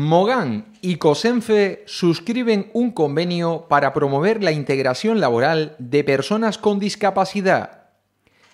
Mogán y Cosenfe suscriben un convenio para promover la integración laboral de personas con discapacidad.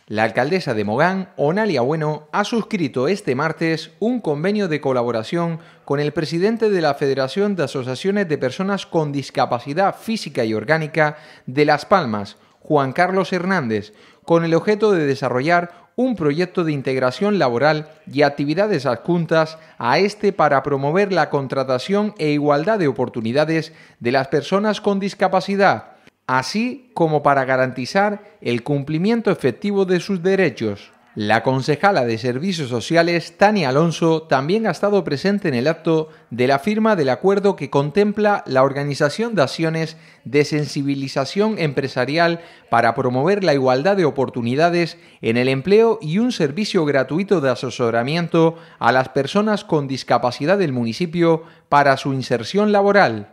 La alcaldesa de Mogán, Onalia Bueno, ha suscrito este martes un convenio de colaboración con el presidente de la Federación de Asociaciones de Personas con Discapacidad Física y Orgánica de Las Palmas, Juan Carlos Hernández, con el objeto de desarrollar un proyecto de integración laboral y actividades adjuntas a este para promover la contratación e igualdad de oportunidades de las personas con discapacidad, así como para garantizar el cumplimiento efectivo de sus derechos. La concejala de Servicios Sociales, Tania Alonso, también ha estado presente en el acto de la firma del acuerdo que contempla la organización de acciones de sensibilización empresarial para promover la igualdad de oportunidades en el empleo y un servicio gratuito de asesoramiento a las personas con discapacidad del municipio para su inserción laboral.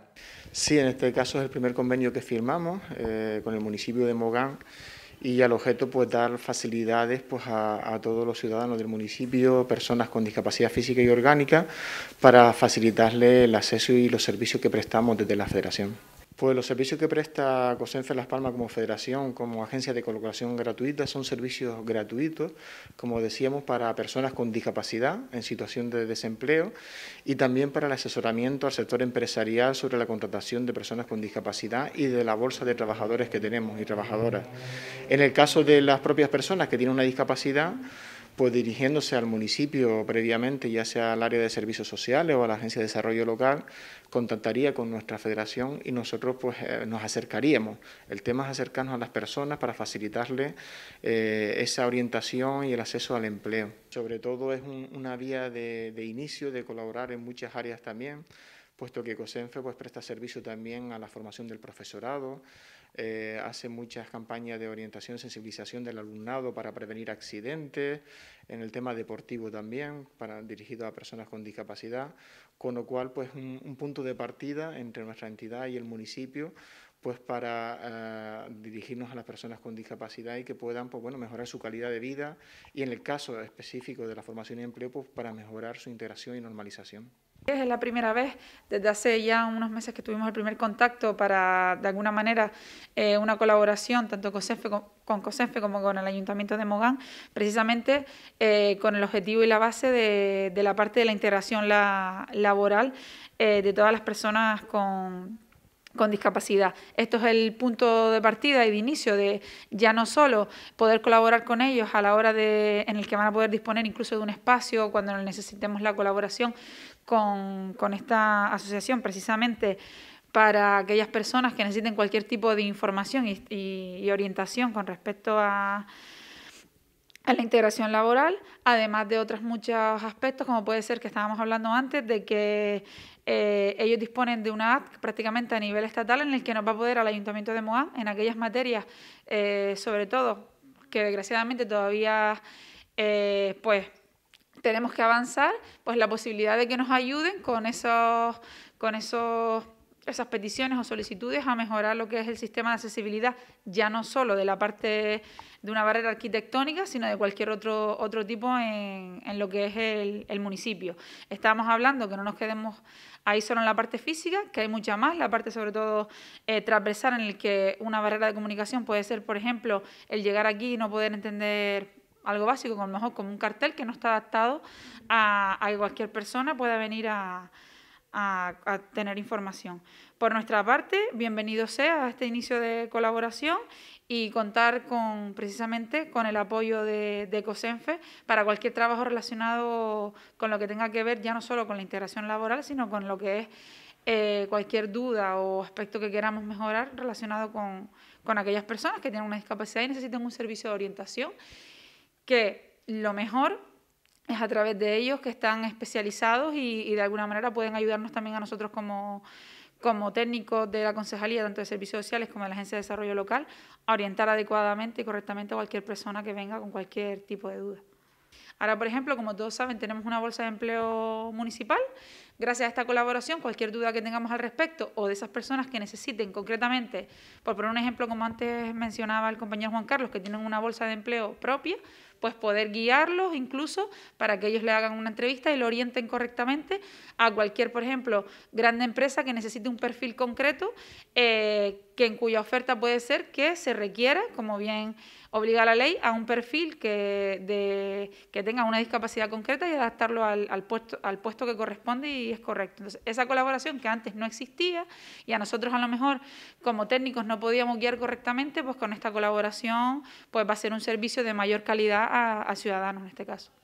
Sí, en este caso es el primer convenio que firmamos eh, con el municipio de Mogán y al objeto pues dar facilidades pues a, todos los ciudadanos del municipio, personas con discapacidad física y orgánica, para facilitarle el acceso y los servicios que prestamos desde la Federación. Pues los servicios que presta en Las Palmas como federación, como agencia de colocación gratuita, son servicios gratuitos, como decíamos, para personas con discapacidad en situación de desempleo y también para el asesoramiento al sector empresarial sobre la contratación de personas con discapacidad y de la bolsa de trabajadores que tenemos y trabajadoras. En el caso de las propias personas que tienen una discapacidad, pues dirigiéndose al municipio previamente, ya sea al área de servicios sociales o a la Agencia de Desarrollo Local, contactaría con nuestra federación y nosotros pues eh, nos acercaríamos. El tema es acercarnos a las personas para facilitarle eh, esa orientación y el acceso al empleo. Sobre todo es una vía de, inicio, de colaborar en muchas áreas también puesto que COSENFE pues, presta servicio también a la formación del profesorado, eh, hace muchas campañas de orientación, sensibilización del alumnado para prevenir accidentes, en el tema deportivo también, para, dirigido a personas con discapacidad, con lo cual pues un, punto de partida entre nuestra entidad y el municipio pues para eh, dirigirnos a las personas con discapacidad y que puedan pues, bueno, mejorar su calidad de vida y en el caso específico de la formación y empleo pues, para mejorar su integración y normalización. Es la primera vez desde hace ya unos meses que tuvimos el primer contacto para, de alguna manera, eh, una colaboración tanto con, con, COSEFE como con el Ayuntamiento de Mogán, precisamente eh, con el objetivo y la base de, la parte de la integración la, laboral eh, de todas las personas con, con discapacidad. Esto es el punto de partida y de inicio de ya no solo poder colaborar con ellos a la hora de, en el que van a poder disponer incluso de un espacio cuando necesitemos la colaboración, con, esta asociación precisamente para aquellas personas que necesiten cualquier tipo de información y, orientación con respecto a, la integración laboral, además de otros muchos aspectos, como puede ser que estábamos hablando antes, de que eh, ellos disponen de una app prácticamente a nivel estatal en el que nos va a poder al Ayuntamiento de Moab en aquellas materias, eh, sobre todo, que desgraciadamente todavía, eh, pues, tenemos que avanzar, pues la posibilidad de que nos ayuden con, esos, con esos, esas peticiones o solicitudes a mejorar lo que es el sistema de accesibilidad, ya no solo de la parte de una barrera arquitectónica, sino de cualquier otro, otro tipo en, lo que es el, municipio. Estábamos hablando que no nos quedemos ahí solo en la parte física, que hay mucha más, la parte sobre todo eh, transversal en el que una barrera de comunicación puede ser, por ejemplo, el llegar aquí y no poder entender algo básico, mejor como un cartel que no está adaptado a, que cualquier persona pueda venir a, tener información. Por nuestra parte, bienvenido sea a este inicio de colaboración y contar con precisamente con el apoyo de, de COSENFE para cualquier trabajo relacionado con lo que tenga que ver ya no solo con la integración laboral, sino con lo que es eh, cualquier duda o aspecto que queramos mejorar relacionado con, con aquellas personas que tienen una discapacidad y necesitan un servicio de orientación que lo mejor es a través de ellos que están especializados y, de alguna manera pueden ayudarnos también a nosotros como, como técnicos de la concejalía, tanto de servicios sociales como de la Agencia de Desarrollo Local, a orientar adecuadamente y correctamente a cualquier persona que venga con cualquier tipo de duda. Ahora, por ejemplo, como todos saben, tenemos una bolsa de empleo municipal. Gracias a esta colaboración, cualquier duda que tengamos al respecto o de esas personas que necesiten concretamente, por poner un ejemplo como antes mencionaba el compañero Juan Carlos, que tienen una bolsa de empleo propia, pues poder guiarlos incluso para que ellos le hagan una entrevista y lo orienten correctamente a cualquier, por ejemplo, grande empresa que necesite un perfil concreto, eh, que en cuya oferta puede ser que se requiera, como bien obliga la ley, a un perfil que, de, que tenga una discapacidad concreta y adaptarlo al, puesto, al puesto que corresponde y es correcto. Entonces, esa colaboración que antes no existía y a nosotros a lo mejor como técnicos no podíamos guiar correctamente, pues con esta colaboración pues va a ser un servicio de mayor calidad a, ciudadanos en este caso.